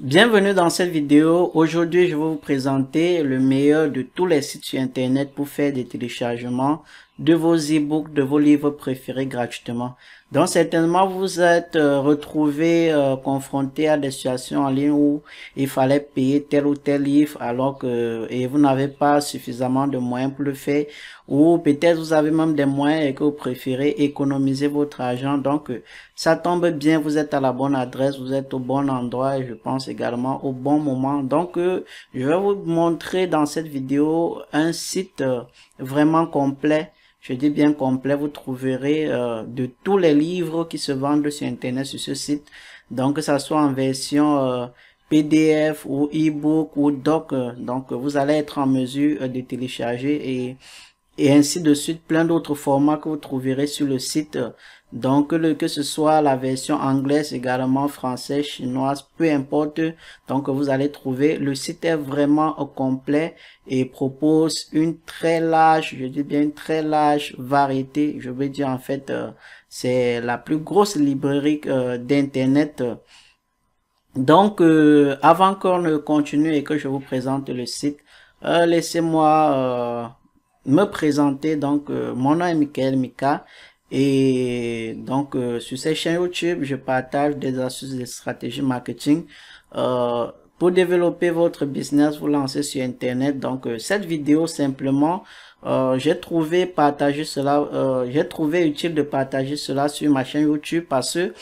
Bienvenue dans cette vidéo. Aujourd'hui, je vais vous présenter le meilleur de tous les sites sur Internet pour faire des téléchargements de vos e-books, de vos livres préférés gratuitement. Donc certainement vous êtes euh, retrouvé euh, confronté à des situations en ligne où il fallait payer tel ou tel livre alors que et vous n'avez pas suffisamment de moyens pour le faire ou peut-être vous avez même des moyens et que vous préférez économiser votre argent. Donc euh, ça tombe bien, vous êtes à la bonne adresse, vous êtes au bon endroit et je pense également au bon moment. Donc je vais vous montrer dans cette vidéo un site vraiment complet je dis bien complet, vous trouverez euh, de tous les livres qui se vendent sur Internet, sur ce site. Donc, que ça soit en version euh, PDF ou e-book ou doc, euh, donc vous allez être en mesure de télécharger et et ainsi de suite plein d'autres formats que vous trouverez sur le site donc le, que ce soit la version anglaise également française chinoise peu importe donc vous allez trouver le site est vraiment au complet et propose une très large je dis bien une très large variété je veux dire en fait euh, c'est la plus grosse librairie euh, d'internet donc euh, avant qu'on ne continue et que je vous présente le site laissez-moi me présenter. Donc, euh, mon nom est Michael Mika. Et donc, euh, sur cette chaîne YouTube, je partage des astuces de stratégie marketing euh, pour développer votre business, vous lancer sur Internet. Donc, cette vidéo, simplement, j'ai trouvé partager cela, j'ai trouvé utile de partager cela sur ma chaîne YouTube parce que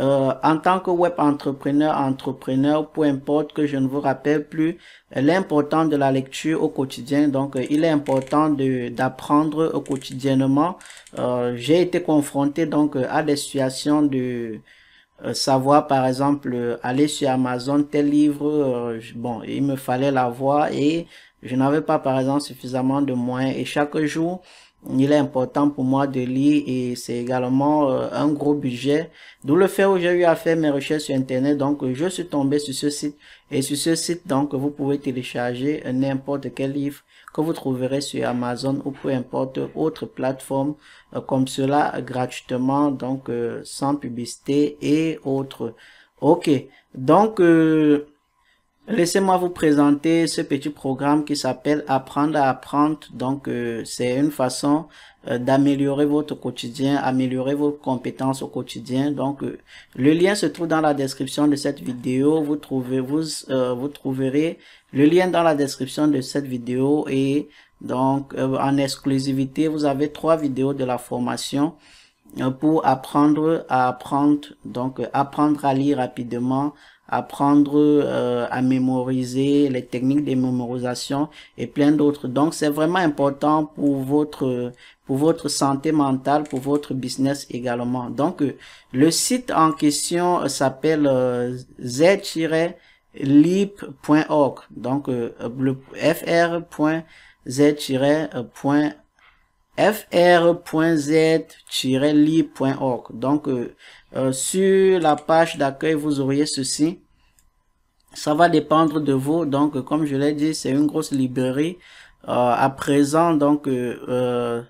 euh, en tant que web entrepreneur, entrepreneur, peu importe que je ne vous rappelle plus, l'importance de la lecture au quotidien. Donc, euh, il est important d'apprendre au quotidiennement. Euh, j'ai été confronté donc à des situations de savoir, par exemple, aller sur Amazon tel livre. bon, il me fallait l'avoir et je n'avais pas, par exemple, suffisamment de moyens. Et chaque jour, il est important pour moi de lire et c'est également euh, un gros budget. D'où le fait où j'ai eu à faire mes recherches sur internet. Donc je suis tombé sur ce site et sur ce site donc vous pouvez télécharger n'importe quel livre que vous trouverez sur Amazon ou peu importe autre plateforme euh, comme cela gratuitement donc euh, sans publicité et autres. Ok donc Laissez-moi vous présenter ce petit programme qui s'appelle Apprendre à apprendre. Donc, euh, c'est une façon euh, d'améliorer votre quotidien, améliorer vos compétences au quotidien. Donc, euh, le lien se trouve dans la description de cette vidéo. Vous trouvez, vous, vous trouverez le lien dans la description de cette vidéo et donc en exclusivité, vous avez trois vidéos de la formation pour apprendre à apprendre. Donc, apprendre à lire rapidement apprendre euh, à mémoriser, les techniques de mémorisation et plein d'autres. Donc c'est vraiment important pour votre pour votre santé mentale, pour votre business également. Donc euh, le site en question euh, s'appelle euh, z liporg Donc frz fr.z-lib.org. Donc, euh, euh, sur la page d'accueil, vous auriez ceci. Ça va dépendre de vous. Donc, euh, comme je l'ai dit, c'est une grosse librairie. à présent, donc, 10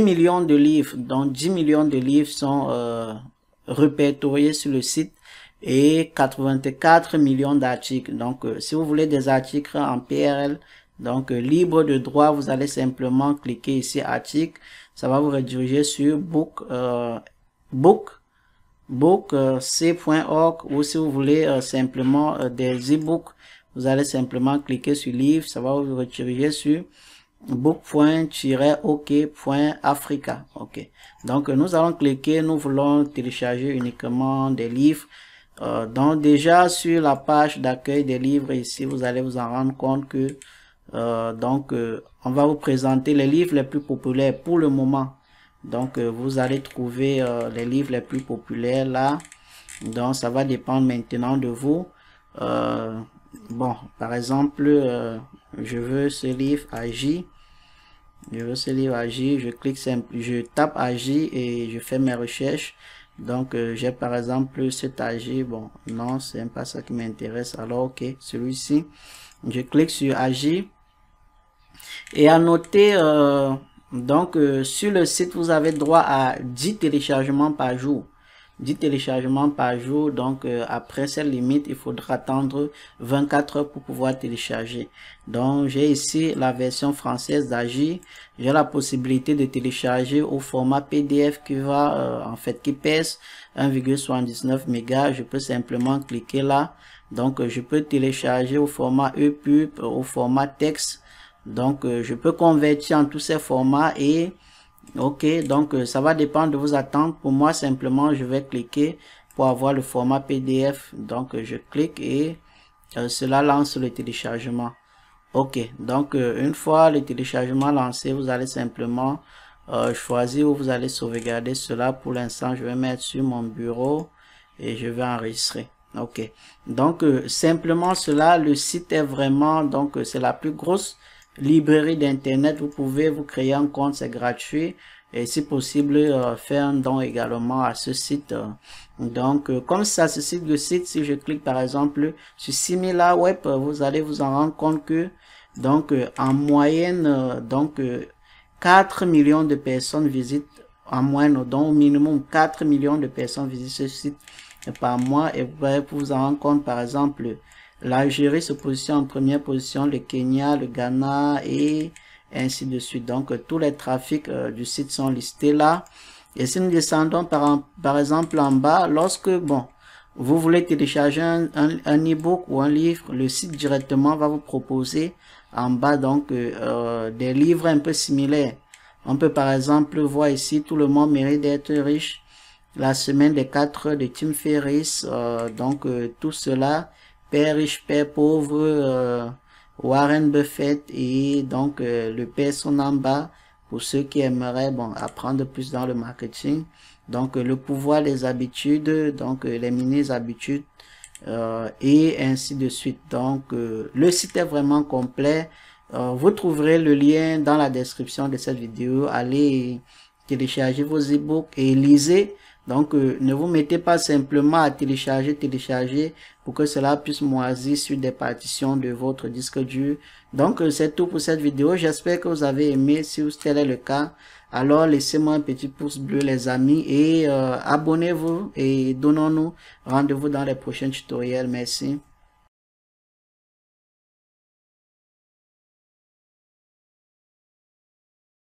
millions de livres. Donc, 10 millions de livres sont répertoriés sur le site et 84 millions d'articles. Donc, si vous voulez des articles en PRL, donc, euh, libre de droit, vous allez simplement cliquer ici article. Ça va vous rediriger sur book, euh, book, book, bookc.org euh, ou si vous voulez simplement des e-books, vous allez simplement cliquer sur livre. Ça va vous rediriger sur book.ok.africa. Ok. Donc, nous allons cliquer. Nous voulons télécharger uniquement des livres. donc, déjà sur la page d'accueil des livres ici, vous allez vous en rendre compte que euh, donc, euh, on va vous présenter les livres les plus populaires pour le moment. Donc, euh, vous allez trouver les livres les plus populaires là. Donc, ça va dépendre maintenant de vous. bon, par exemple, je veux ce livre Agi. Je veux ce livre Agi. Je clique je tape Agi et je fais mes recherches. Donc, j'ai par exemple cet Agi. Bon, non, c'est pas ça qui m'intéresse. Alors, ok, celui-ci. Je clique sur Agi et à noter, euh, donc euh, sur le site, vous avez droit à 10 téléchargements par jour. 10 téléchargements par jour. Donc, euh, après cette limite, il faudra attendre 24 heures pour pouvoir télécharger. Donc, j'ai ici la version française d'Agi. J'ai la possibilité de télécharger au format PDF qui va, en fait, qui pèse 1,79 mégas. Je peux simplement cliquer là. Donc, je peux télécharger au format EPUB, au format texte donc, euh, je peux convertir en tous ces formats et OK, donc euh, ça va dépendre de vos attentes. Pour moi, simplement, je vais cliquer pour avoir le format PDF. Donc, euh, je clique et cela lance le téléchargement. OK, donc une fois le téléchargement lancé, vous allez simplement choisir où vous allez sauvegarder cela. Pour l'instant, je vais mettre sur mon bureau et je vais enregistrer. OK, donc simplement cela, le site est vraiment, donc c'est la plus grosse librairie d'internet vous pouvez vous créer un compte c'est gratuit et si possible euh, faire un don également à ce site donc euh, comme ça ce site de site si je clique par exemple sur web euh, vous allez vous en rendre compte que donc en moyenne donc 4 millions de personnes visitent en moyenne donc au minimum 4 millions de personnes visitent ce site par mois et vous pouvez vous en rendre compte par exemple L'Algérie se positionne en première position, le Kenya, le Ghana et ainsi de suite. Donc, tous les trafics euh, du site sont listés là. Et si nous descendons par, exemple en bas, lorsque, bon, vous voulez télécharger un, e-book ou un livre, le site directement va vous proposer en bas donc euh, euh, des livres un peu similaires. On peut par exemple voir ici Tout le monde mérite d'être riche, La semaine des 4 heures de Tim Ferriss, donc tout cela père riche, père pauvre, euh, Warren Buffett et donc euh, le père bas pour ceux qui aimeraient bon, apprendre plus dans le marketing. Donc euh, le pouvoir des habitudes, donc les mini-habitudes et ainsi de suite. Donc le site est vraiment complet. vous trouverez le lien dans la description de cette vidéo. Allez télécharger vos ebooks et lisez donc, euh, ne vous mettez pas simplement à télécharger, télécharger pour que cela puisse moisir sur des partitions de votre disque dur. Donc, euh, c'est tout pour cette vidéo. J'espère que vous avez aimé. Si tel est le cas, alors laissez-moi un petit pouce bleu, les amis, et euh, abonnez-vous et donnons-nous rendez-vous dans les prochains tutoriels. Merci.